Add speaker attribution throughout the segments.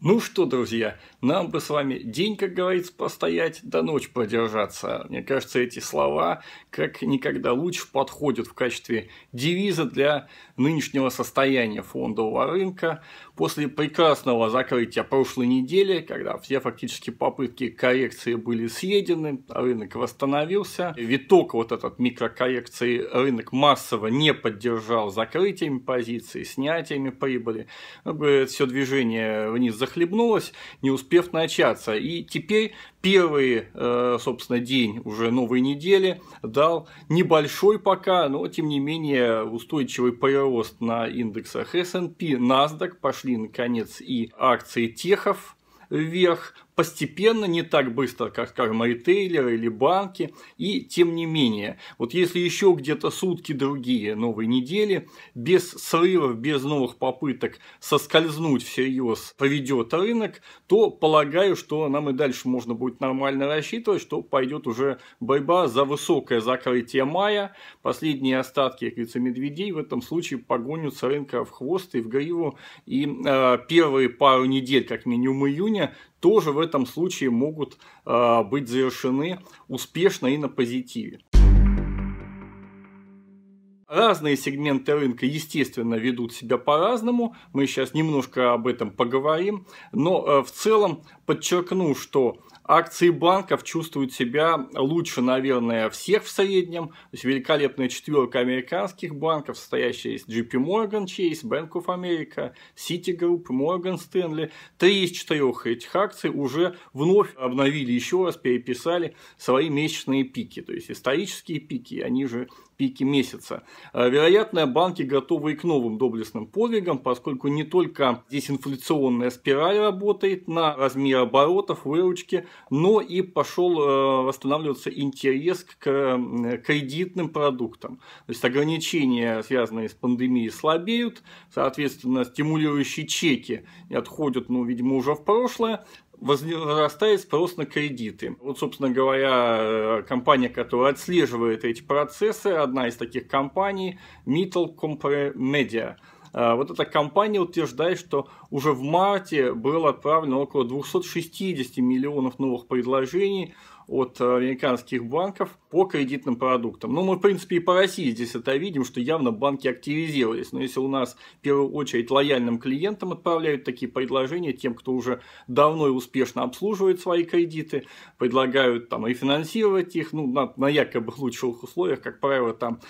Speaker 1: Ну что, друзья, нам бы с вами день, как говорится, постоять, до да ночь продержаться. Мне кажется, эти слова как никогда лучше подходят в качестве девиза для нынешнего состояния фондового рынка, После прекрасного закрытия прошлой недели, когда все фактически попытки коррекции были съедены, рынок восстановился, виток вот этот микрокоррекции рынок массово не поддержал закрытиями позиций, снятиями прибыли. Все движение вниз захлебнулось, не успев начаться. И теперь первый, э, собственно, день уже новой недели дал небольшой пока, но тем не менее устойчивый прирост на индексах S&P, NASDAQ, пошли наконец и акции техов вверх, постепенно, не так быстро, как, скажем, ритейлеры или банки, и тем не менее. Вот если еще где-то сутки другие новые недели, без срывов, без новых попыток соскользнуть всерьез поведет рынок, то полагаю, что нам и дальше можно будет нормально рассчитывать, что пойдет уже борьба за высокое закрытие мая. Последние остатки, как говорится, медведей в этом случае погонят с рынка в хвост и в гриву. И э, первые пару недель, как минимум июня, тоже в этом случае могут а, быть завершены успешно и на позитиве. Разные сегменты рынка, естественно, ведут себя по-разному. Мы сейчас немножко об этом поговорим. Но э, в целом подчеркну, что акции банков чувствуют себя лучше, наверное, всех в среднем. То есть великолепная четверка американских банков, состоящая из JP Morgan Chase, Bank of America, Citigroup, Morgan Stanley. Три из четырех этих акций уже вновь обновили еще раз, переписали свои месячные пики. То есть исторические пики, они же пике месяца. Э, вероятно, банки готовы и к новым доблестным подвигам, поскольку не только здесь инфляционная спираль работает на размер оборотов, выручки, но и пошел э, восстанавливаться интерес к э, кредитным продуктам. То есть ограничения, связанные с пандемией, слабеют, соответственно, стимулирующие чеки отходят, ну, видимо, уже в прошлое, возрастает спрос на кредиты. Вот, собственно говоря, э, компания, которая отслеживает эти процессы, одна из таких компаний, Metal Compre Media. Э, вот эта компания утверждает, что уже в марте было отправлено около 260 миллионов новых предложений от э, американских банков по кредитным продуктам. Ну, мы, в принципе, и по России здесь это видим, что явно банки активизировались. Но если у нас, в первую очередь, лояльным клиентам отправляют такие предложения, тем, кто уже давно и успешно обслуживает свои кредиты, предлагают там рефинансировать их, ну, на, на якобы лучших условиях, как правило, там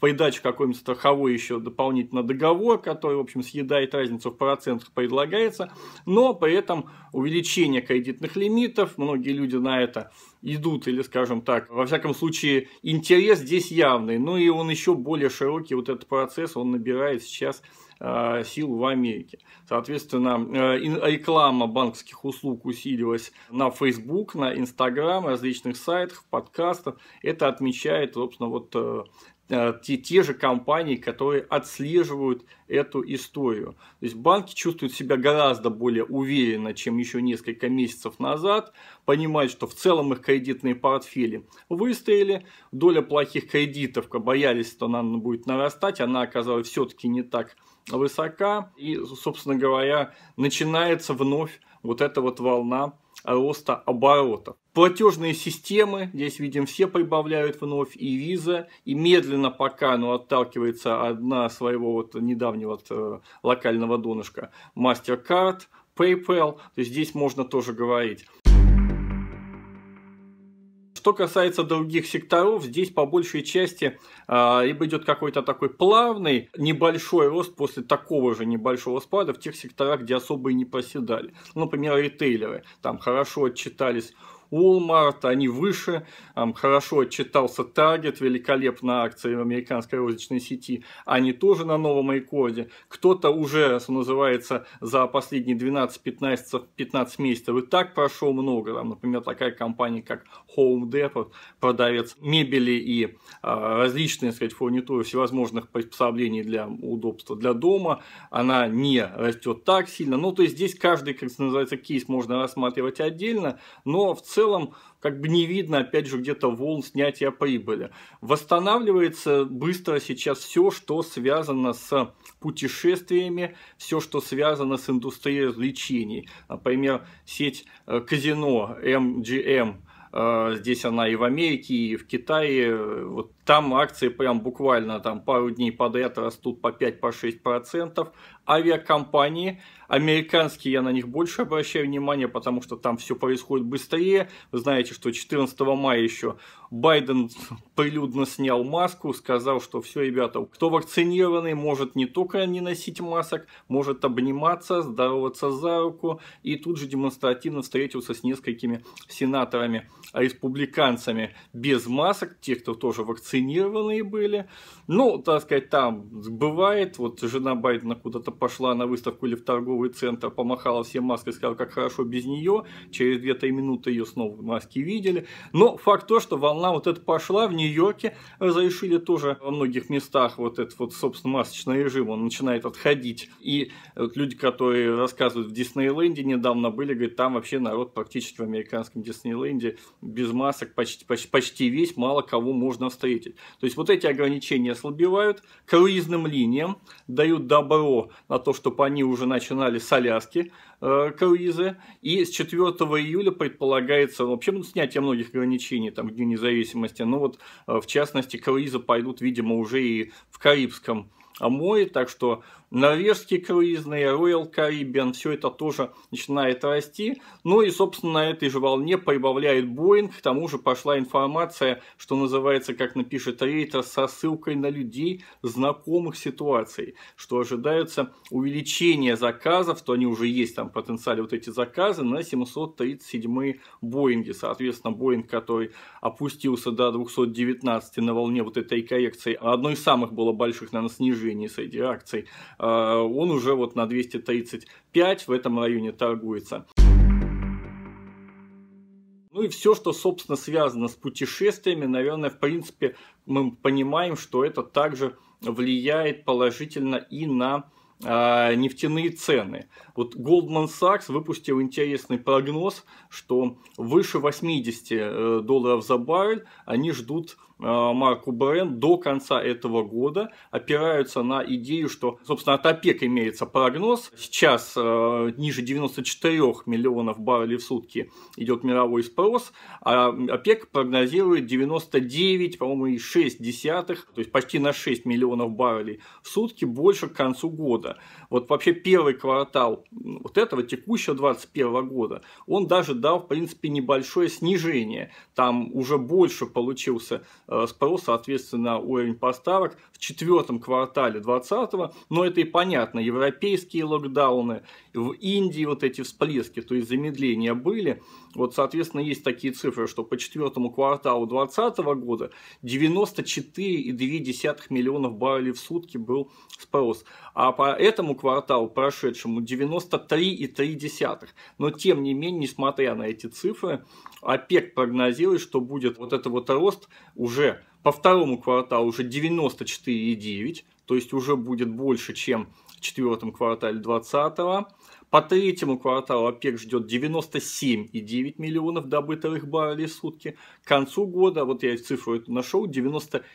Speaker 1: придачу какой-нибудь страховой еще дополнительно договор, который, в общем, съедает разницу в процентах, предлагается, но при этом увеличение кредитных лимитов, многие люди на это идут, или, скажем так, во всяком случае, интерес здесь явный. Ну и он еще более широкий, вот этот процесс, он набирает сейчас а, сил в Америке. Соответственно, э, реклама банковских услуг усилилась на Facebook, на Instagram, различных сайтах, подкастах. Это отмечает, собственно, вот э, Э, те, те же компании, которые отслеживают эту историю. То есть банки чувствуют себя гораздо более уверенно, чем еще несколько месяцев назад, понимают, что в целом их кредитные портфели выстояли, доля плохих кредитов, боялись, что она будет нарастать, она оказалась все-таки не так высока, и, собственно говоря, начинается вновь вот эта вот волна роста оборотов. Платежные системы, здесь видим, все прибавляют вновь, и виза, и медленно пока, ну, отталкивается одна своего вот недавнего вот, э, локального донышка, MasterCard, PayPal, то есть здесь можно тоже говорить. Что касается других секторов, здесь по большей части э, либо идет какой-то такой плавный небольшой рост после такого же небольшого спада в тех секторах, где особо и не проседали. Ну, например, ритейлеры там хорошо отчитались Walmart, они выше, там, хорошо отчитался Target, великолепно акции американской розничной сети, они тоже на новом рекорде. Кто-то уже, что называется, за последние 12-15 месяцев и так прошел много, там, например, такая компания, как Home Depot, продавец мебели и э, различные, так сказать, фурнитуры всевозможных приспособлений для удобства для дома, она не растет так сильно. Ну, то есть здесь каждый, как называется, кейс можно рассматривать отдельно, но в целом целом как бы не видно, опять же, где-то волн снятия прибыли. Восстанавливается быстро сейчас все, что связано с путешествиями, все, что связано с индустрией развлечений. Например, сеть э, казино MGM, э, здесь она и в Америке, и в Китае, э, вот там акции прям буквально там пару дней подряд растут по 5-6%. По Авиакомпании, американские, я на них больше обращаю внимание, потому что там все происходит быстрее. Вы знаете, что 14 мая еще Байден прилюдно снял маску, сказал, что все, ребята, кто вакцинированный, может не только не носить масок, может обниматься, здороваться за руку. И тут же демонстративно встретился с несколькими сенаторами-республиканцами без масок, те, кто тоже вакцинированный вакцинированные были. Ну, так сказать, там бывает, вот жена Байдена куда-то пошла на выставку или в торговый центр, помахала всем маской, сказала, как хорошо без нее, через 2-3 минуты ее снова маски видели. Но факт то, что волна вот эта пошла в Нью-Йорке, разрешили тоже во многих местах вот этот вот, собственно, масочный режим, он начинает отходить. И вот люди, которые рассказывают в Диснейленде, недавно были, говорят, там вообще народ практически в американском Диснейленде без масок почти, почти, почти весь, мало кого можно встретить двигатель. То есть вот эти ограничения ослабевают, круизным линиям дают добро на то, чтобы они уже начинали соляски э, круизы. И с 4 июля предполагается вообще ну, снятие многих ограничений там, где независимости. Но вот э, в частности круизы пойдут, видимо, уже и в Карибском море, так что норвежский круизный, Royal Caribbean, все это тоже начинает расти. Ну и, собственно, на этой же волне прибавляет Боинг, к тому же пошла информация, что называется, как напишет Рейтер, со ссылкой на людей, знакомых ситуаций, что ожидается увеличение заказов, то они уже есть там потенциале вот эти заказы на 737 Боинги, соответственно, Боинг, который опустился до 219 на волне вот этой коррекции, одной из самых было больших, наверное, снижений среди акций Э, он уже вот на 235 в этом районе торгуется. Ну и все, что, собственно, связано с путешествиями, наверное, в принципе, мы понимаем, что это также влияет положительно и на э, нефтяные цены. Вот Goldman Sachs выпустил интересный прогноз, что выше 80 э, долларов за баррель они ждут Э, марку Брен до конца этого года опираются на идею, что, собственно, от ОПЕК имеется прогноз. Сейчас э, ниже 94 миллионов баррелей в сутки идет мировой спрос, а ОПЕК прогнозирует 99, по-моему, 6 десятых, то есть почти на 6 миллионов баррелей в сутки больше к концу года. Вот вообще первый квартал вот этого текущего 2021 года, он даже дал, в принципе, небольшое снижение. Там уже больше получился Э, спрос, соответственно, уровень поставок в четвертом квартале 2020, но это и понятно, европейские локдауны, в Индии вот эти всплески, то есть замедления были, вот, соответственно, есть такие цифры, что по четвертому кварталу 2020 года 94,2 миллионов баррелей в сутки был спрос, а по этому кварталу прошедшему 93,3. Но, тем не менее, несмотря на эти цифры, ОПЕК прогнозирует, что будет вот этот вот рост уже уже по второму кварталу уже 94,9, то есть уже будет больше, чем в четвертом квартале 2020. По третьему кварталу ОПЕК ждет 97,9 миллионов добытых баррелей в сутки. К концу года, вот я цифру эту нашел, 99,74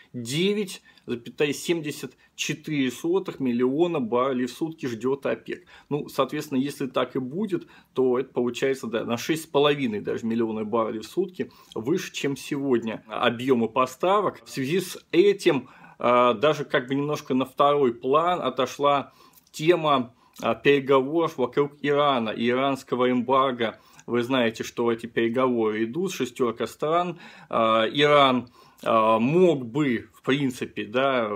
Speaker 1: миллиона баррелей в сутки ждет ОПЕК. Ну, соответственно, если так и будет, то это получается да, на 6,5 даже миллиона баррелей в сутки выше, чем сегодня объемы поставок. В связи с этим а, даже как бы немножко на второй план отошла тема а переговоров вокруг Ирана, иранского эмбарго. Вы знаете, что эти переговоры идут, шестерка стран. А, Иран а, мог бы, в принципе, да,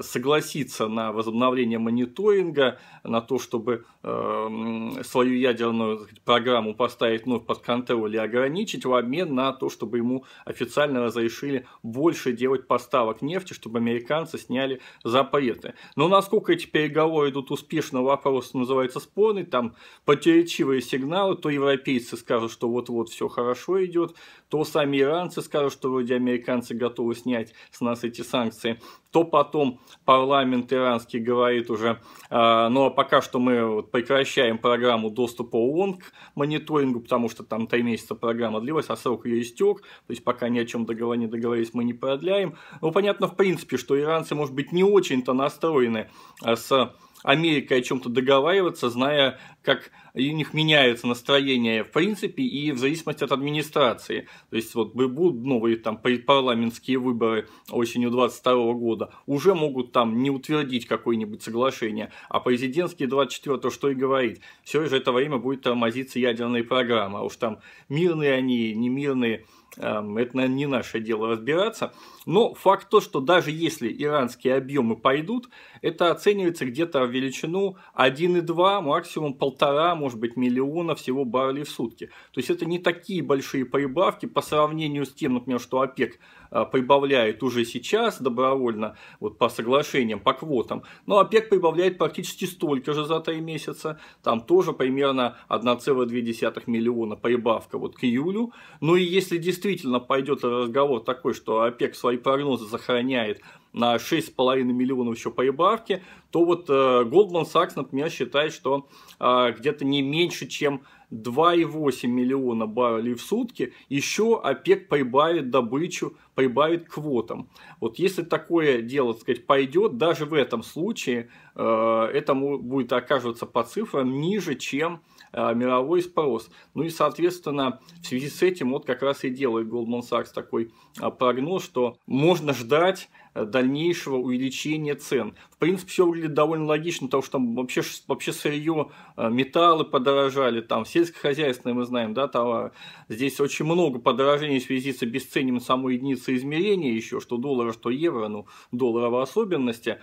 Speaker 1: согласиться на возобновление мониторинга, на то, чтобы э, свою ядерную программу поставить вновь под контроль и ограничить в обмен на то, чтобы ему официально разрешили больше делать поставок нефти, чтобы американцы сняли запреты. Но насколько эти переговоры идут успешно, вопрос называется спорный, там противоречивые сигналы, то европейцы скажут, что вот-вот все хорошо идет, то сами иранцы скажут, что вроде американцы готовы снять с нас эти санкции, то потом парламент иранский говорит уже, а, ну а пока что мы прекращаем программу доступа ООН к мониторингу, потому что там три месяца программа длилась, а срок ее истек, то есть пока ни о чем договор не договорились, мы не продляем. Ну понятно в принципе, что иранцы, может быть, не очень-то настроены а, с Америкой о чем-то договариваться, зная как у них меняется настроение в принципе и в зависимости от администрации. То есть вот будут новые там парламентские выборы осенью 22 года, уже могут там не утвердить какое-нибудь соглашение, а президентские 24 то что и говорит, все же это время будет тормозиться ядерная программа, уж там мирные они, не мирные, эм, это, наверное, не наше дело разбираться. Но факт то, что даже если иранские объемы пойдут, это оценивается где-то в величину 1,2, максимум 1,5 полтора, может быть, миллиона всего баррелей в сутки. То есть это не такие большие прибавки по сравнению с тем, например, что ОПЕК а, прибавляет уже сейчас добровольно вот по соглашениям, по квотам. Но ОПЕК прибавляет практически столько же за 3 месяца. Там тоже примерно 1,2 миллиона прибавка вот к июлю. Ну и если действительно пойдет разговор такой, что ОПЕК свои прогнозы сохраняет на 6,5 миллионов еще прибавки, то вот э, Goldman Sachs, например, считает, что э, где-то не меньше, чем 2,8 миллиона баррелей в сутки, еще ОПЕК прибавит добычу, прибавит квотам. Вот если такое дело, так сказать, пойдет, даже в этом случае – Э, это будет окажется по цифрам ниже, чем э, мировой спрос. Ну и, соответственно, в связи с этим вот как раз и делает Goldman Sachs такой э, прогноз, что можно ждать дальнейшего увеличения цен. В принципе, все выглядит довольно логично, потому что там вообще, вообще сырье, металлы подорожали, там сельскохозяйственные, мы знаем, да, товары. Здесь очень много подорожений в связи с обесцениванием самой единицы измерения еще, что доллара, что евро, ну, доллара в особенности.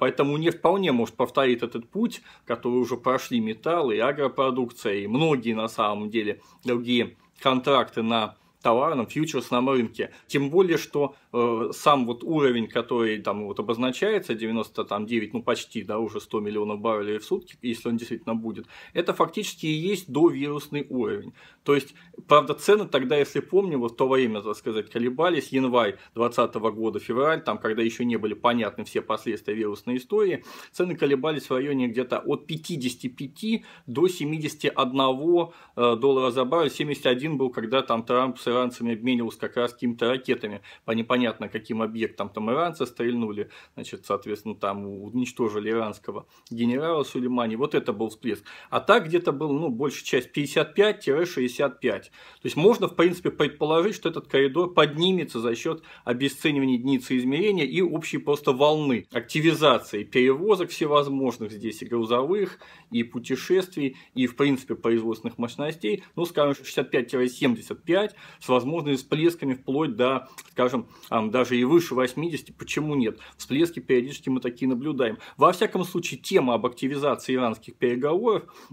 Speaker 1: Поэтому не вполне поколение может повторить этот путь, который уже прошли металлы, и агропродукция, и многие на самом деле другие контракты на товарным фьючерсном рынке. Тем более, что э, сам вот уровень, который там вот обозначается, 99, ну почти, да, уже 100 миллионов баррелей в сутки, если он действительно будет, это фактически и есть довирусный уровень. То есть, правда, цены тогда, если помню, вот в то время, так сказать, колебались, январь 2020 года, февраль, там, когда еще не были понятны все последствия вирусной истории, цены колебались в районе где-то от 55 до 71 э, доллара за баррель, 71 был, когда там Трамп с иранцами обменивался как раз какими-то ракетами по непонятно каким объектам. Там иранцы стрельнули, значит, соответственно, там уничтожили иранского генерала Сулеймани. Вот это был всплеск. А так где-то был, ну, большая часть 55-65. То есть можно, в принципе, предположить, что этот коридор поднимется за счет обесценивания единицы измерения и общей просто волны активизации перевозок всевозможных здесь и грузовых, и путешествий, и, в принципе, производственных мощностей, ну, скажем, 65-75, с возможными всплесками вплоть до, скажем, даже и выше 80, почему нет? Всплески периодически мы такие наблюдаем. Во всяком случае, тема об активизации иранских переговоров,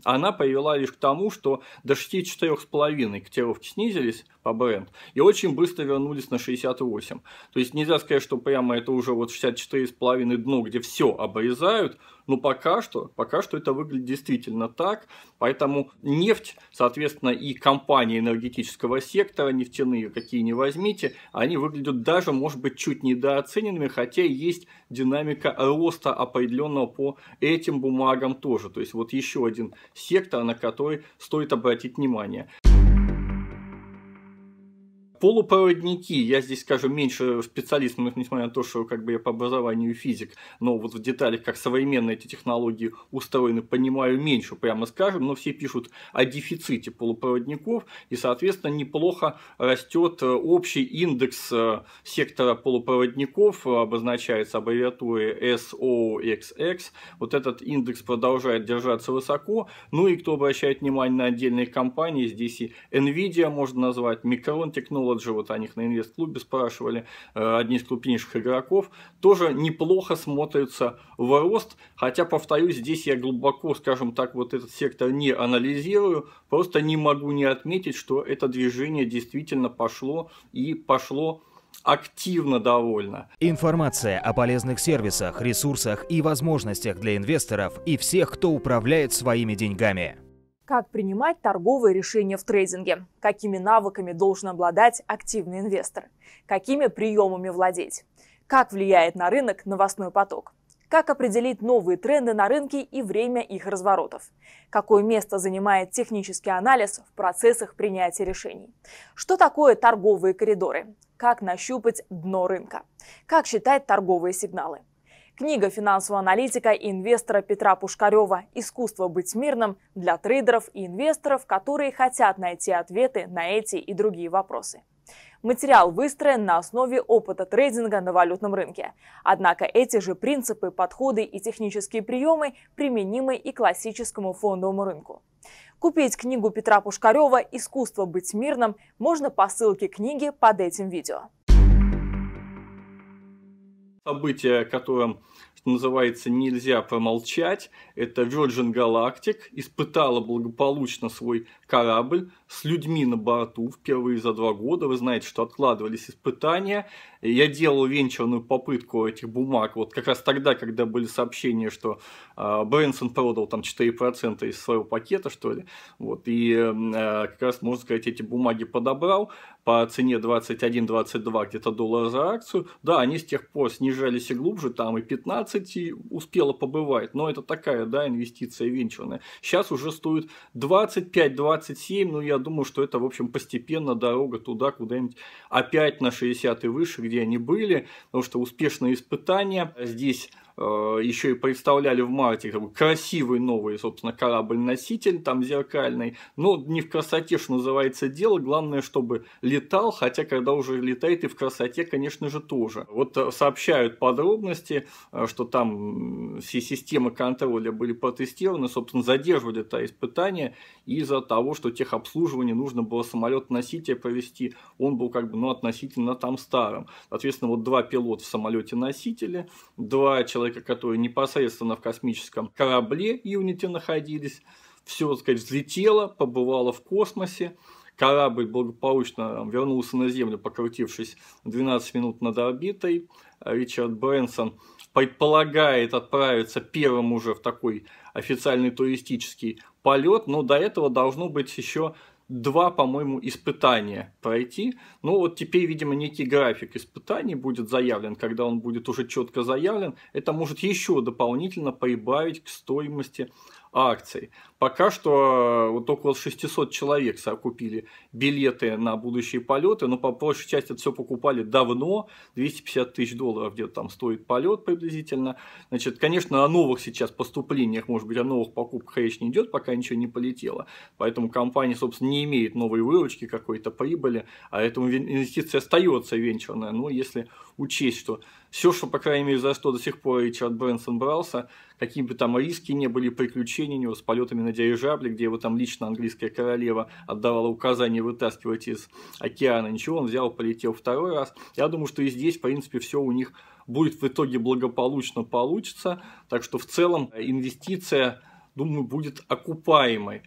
Speaker 1: она повела лишь к тому, что до 64,5 котировки снизились, по бренд. И очень быстро вернулись на 68. То есть нельзя сказать, что прямо это уже вот 64,5 дно, где все обрезают, но пока что, пока что это выглядит действительно так. Поэтому нефть, соответственно, и компании энергетического сектора, нефтяные какие не возьмите, они выглядят даже, может быть, чуть недооцененными, хотя есть динамика роста определенного по этим бумагам тоже. То есть вот еще один сектор, на который стоит обратить внимание. Полупроводники, я здесь скажу меньше специалист, но несмотря на то, что как бы я по образованию физик, но вот в деталях, как современные эти технологии устроены, понимаю меньше, прямо скажем, но все пишут о дефиците полупроводников, и, соответственно, неплохо растет э, общий индекс э, сектора полупроводников, э, обозначается аббревиатурой SOXX, вот этот индекс продолжает держаться высоко, ну и кто обращает внимание на отдельные компании, здесь и Nvidia можно назвать, Micron Technology, College, вот о них на инвест-клубе спрашивали, э, одни из крупнейших игроков, тоже неплохо смотрятся в рост, хотя, повторюсь, здесь я глубоко, скажем так, вот этот сектор не анализирую, просто не могу не отметить, что это движение действительно пошло и пошло активно довольно. Информация о полезных сервисах, ресурсах и возможностях для инвесторов и всех, кто управляет своими деньгами. Как принимать торговые решения в трейдинге? Какими навыками должен обладать активный инвестор? Какими приемами владеть? Как влияет на рынок новостной поток? Как определить новые тренды на рынке и время их разворотов? Какое место занимает технический анализ в процессах принятия решений? Что такое торговые коридоры? Как нащупать дно рынка? Как считать торговые сигналы? Книга финансового аналитика и инвестора Петра Пушкарева «Искусство быть мирным» для трейдеров и инвесторов, которые хотят найти ответы на эти и другие вопросы. Материал выстроен на основе опыта трейдинга на валютном рынке. Однако эти же принципы, подходы и технические приемы применимы и классическому фондовому рынку. Купить книгу Петра Пушкарева «Искусство быть мирным» можно по ссылке книги под этим видео событие, о котором, что называется, нельзя промолчать. Это Virgin Galactic испытала благополучно свой корабль с людьми на борту впервые за два года. Вы знаете, что откладывались испытания. Я делал венчурную попытку этих бумаг, вот как раз тогда, когда были сообщения, что э, Брэнсон продал там 4% из своего пакета, что ли, вот, и а, как раз, можно сказать, эти бумаги подобрал по цене 21-22 где-то доллара за акцию, да, они с тех пор снижались и глубже, там и 15 и успела побывать, но это такая, да, инвестиция венчурная. Сейчас уже стоит 25-27, ну, я думаю, что это, в общем, постепенно дорога туда куда-нибудь опять на 60 и выше, где где они были, потому что успешные испытания здесь Э, еще и представляли в марте как бы, красивый новый, собственно, корабль-носитель, там зеркальный. Но не в красоте, что называется, дело. Главное, чтобы летал, хотя когда уже летает и в красоте, конечно же, тоже. Вот э, сообщают подробности, э, что там все системы контроля были протестированы, собственно, задерживали это испытание из-за того, что техобслуживание нужно было самолет носитель провести. Он был как бы, ну, относительно там старым. Соответственно, вот два пилота в самолете-носителе, два человека человека, которые непосредственно в космическом корабле Юнити находились. Все, так сказать, взлетело, побывало в космосе. Корабль благополучно э, вернулся на Землю, покрутившись 12 минут над орбитой. Ричард Брэнсон предполагает отправиться первым уже в такой официальный туристический полет, но до этого должно быть еще два, по-моему, испытания пройти. Ну вот теперь, видимо, некий график испытаний будет заявлен, когда он будет уже четко заявлен. Это может еще дополнительно прибавить к стоимости акций. Пока что э, вот около 600 человек купили билеты на будущие полеты, но по большей части это все покупали давно, 250 тысяч долларов где-то там стоит полет приблизительно. Значит, конечно, о новых сейчас поступлениях, может быть, о новых покупках речь не идет, пока ничего не полетело. Поэтому компания, собственно, не имеет новой выручки, какой-то прибыли, а этому инвестиция остается венчурная. Но если учесть, что все, что, по крайней мере, за что до сих пор Ричард Брэнсон брался, какие бы там риски не были, приключения у него с полетами на дирижабле, где его там лично английская королева отдавала указания вытаскивать из океана, ничего, он взял, полетел второй раз. Я думаю, что и здесь, в принципе, все у них будет в итоге благополучно получится, так что в целом инвестиция, думаю, будет окупаемой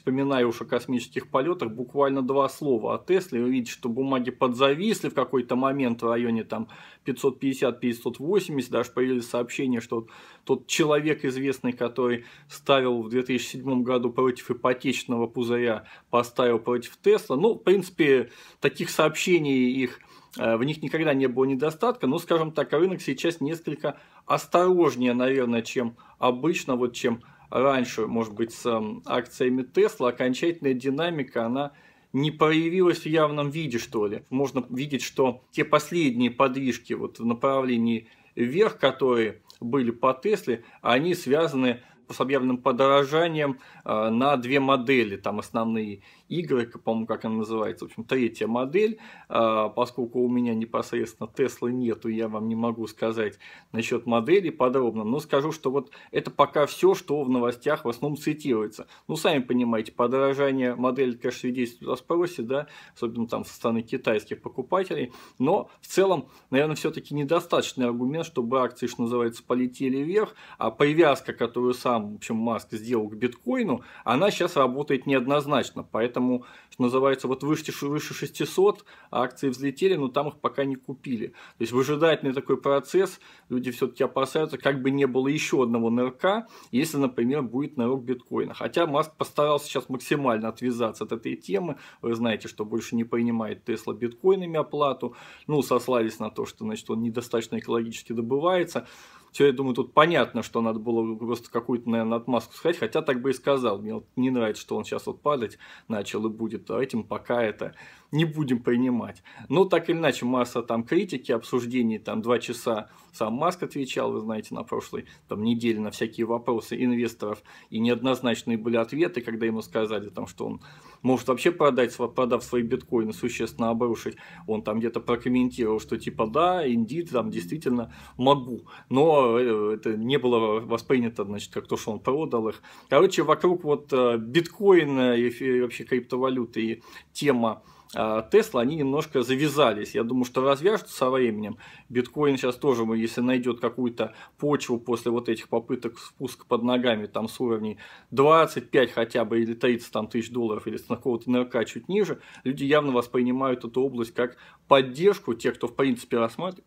Speaker 1: вспоминая уж о космических полетах, буквально два слова о Тесле. Вы видите, что бумаги подзависли в какой-то момент в районе там 550-580, даже появились сообщения, что тот человек известный, который ставил в 2007 году против ипотечного пузыря, поставил против Тесла. Ну, в принципе, таких сообщений их э, в них никогда не было недостатка, но, скажем так, рынок сейчас несколько осторожнее, наверное, чем обычно, вот чем раньше, может быть, с эм, акциями Тесла, окончательная динамика, она не проявилась в явном виде, что ли. Можно видеть, что те последние подвижки вот в направлении вверх, которые были по Тесле, они связаны с объявленным подорожанием э, на две модели, там основные игры, по-моему, как она называется, в общем, третья модель, а, поскольку у меня непосредственно Теслы нету, я вам не могу сказать насчет модели подробно, но скажу, что вот это пока все, что в новостях в основном цитируется. Ну, сами понимаете, подорожание модели, конечно, свидетельствует о спросе, да, особенно там со стороны китайских покупателей, но в целом, наверное, все-таки недостаточный аргумент, чтобы акции, что называется, полетели вверх, а привязка, которую сам, в общем, Маск сделал к биткоину, она сейчас работает неоднозначно, поэтому поэтому, что называется, вот выше, выше 600 а акции взлетели, но там их пока не купили. То есть выжидательный такой процесс, люди все-таки опасаются, как бы не было еще одного НРК, если, например, будет нарок биткоина. Хотя Маск постарался сейчас максимально отвязаться от этой темы, вы знаете, что больше не принимает Тесла биткоинами оплату, ну, сослались на то, что, значит, он недостаточно экологически добывается, все, я думаю, тут понятно, что надо было просто какую-то, наверное, отмазку сказать, хотя так бы и сказал. Мне вот не нравится, что он сейчас вот падать начал и будет а этим пока это не будем принимать. Но так или иначе, масса там критики, обсуждений, там два часа сам Маск отвечал, вы знаете, на прошлой там, неделе на всякие вопросы инвесторов, и неоднозначные были ответы, когда ему сказали, там, что он может вообще продать, продав свои биткоины, существенно обрушить. Он там где-то прокомментировал, что типа да, индит там действительно могу. Но э, это не было воспринято, значит, как то, что он продал их. Короче, вокруг вот э, биткоина и вообще криптовалюты и тема Тесла, они немножко завязались. Я думаю, что развяжутся со временем. Биткоин сейчас тоже, если найдет какую-то почву после вот этих попыток спуска под ногами, там с уровней 25 хотя бы или 30 там, тысяч долларов или с какого-то НРК чуть ниже, люди явно воспринимают эту область как поддержку, тех, кто в принципе рассматривает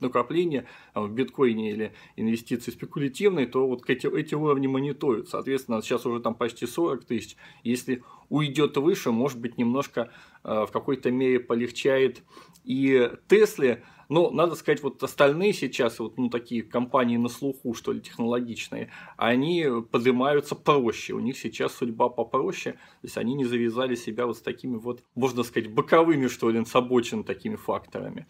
Speaker 1: накопления а в биткоине или инвестиции спекулятивные, то вот эти, эти уровни монитуют. Соответственно, сейчас уже там почти 40 тысяч. Если уйдет выше, может быть, немножко э, в какой-то мере полегчает и Тесле. Но надо сказать, вот остальные сейчас, вот ну, такие компании на слуху, что ли, технологичные, они поднимаются проще. У них сейчас судьба попроще. То есть они не завязали себя вот с такими вот, можно сказать, боковыми, что ли, с такими факторами.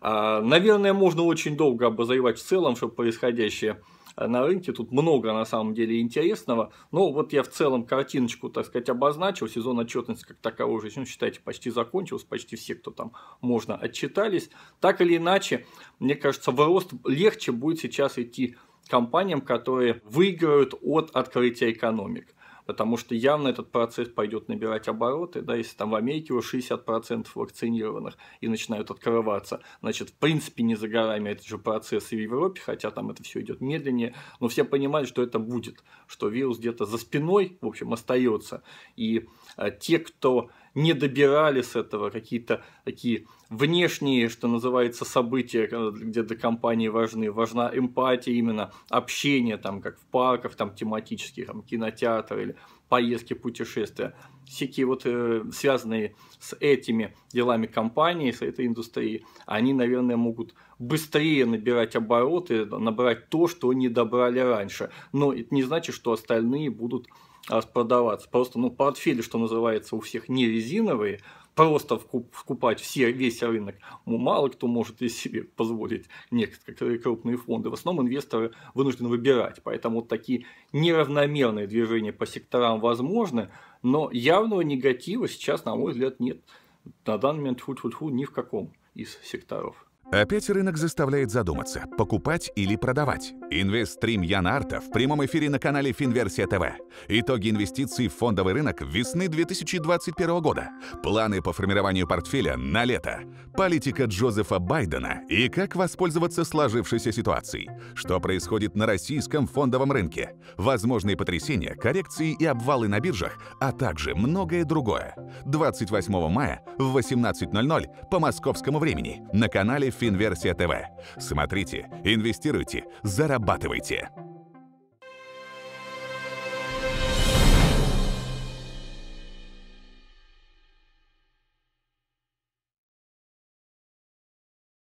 Speaker 1: А, наверное, можно очень долго обозревать в целом, что происходящее э, на рынке. Тут много на самом деле интересного. Но вот я в целом картиночку, так сказать, обозначил. Сезон отчетности как таковой уже, ну, считайте, почти закончился. Почти все, кто там можно, отчитались. Так или иначе, мне кажется, в рост легче будет сейчас идти компаниям, которые выиграют от открытия экономик потому что явно этот процесс пойдет набирать обороты, да, если там в Америке уже 60% вакцинированных и начинают открываться, значит, в принципе, не за горами этот же процесс и в Европе, хотя там это все идет медленнее, но все понимают, что это будет, что вирус где-то за спиной, в общем, остается, и э, те, кто не добирали с этого какие-то такие внешние, что называется, события, э, где для компании важны. Важна эмпатия именно, общение, там, как в парках, там, тематических, там, кинотеатр или поездки, путешествия. Всякие вот э, связанные с этими делами компании, с этой индустрией, они, наверное, могут быстрее набирать обороты, набрать то, что не добрали раньше. Но это не значит, что остальные будут распродаваться. Просто ну, портфели, что называется, у всех не резиновые, просто вкупать все, весь рынок ну, мало кто может из себе позволить некоторые крупные фонды. В основном инвесторы вынуждены выбирать, поэтому вот такие неравномерные движения по секторам возможны, но явного негатива сейчас, на мой взгляд, нет. На данный момент фу фу фу ни в каком из секторов. Опять рынок заставляет задуматься, покупать или продавать. Инвест-стрим Яна Арта в прямом эфире на канале Финверсия ТВ. Итоги инвестиций в фондовый рынок весны 2021 года. Планы по формированию портфеля на лето. Политика Джозефа Байдена и как воспользоваться сложившейся ситуацией. Что происходит на российском фондовом рынке. Возможные потрясения, коррекции и обвалы на биржах, а также многое другое. 28 мая в 18.00 по московскому времени на канале Финверсия ТВ. Смотрите, инвестируйте, зарабатывайте.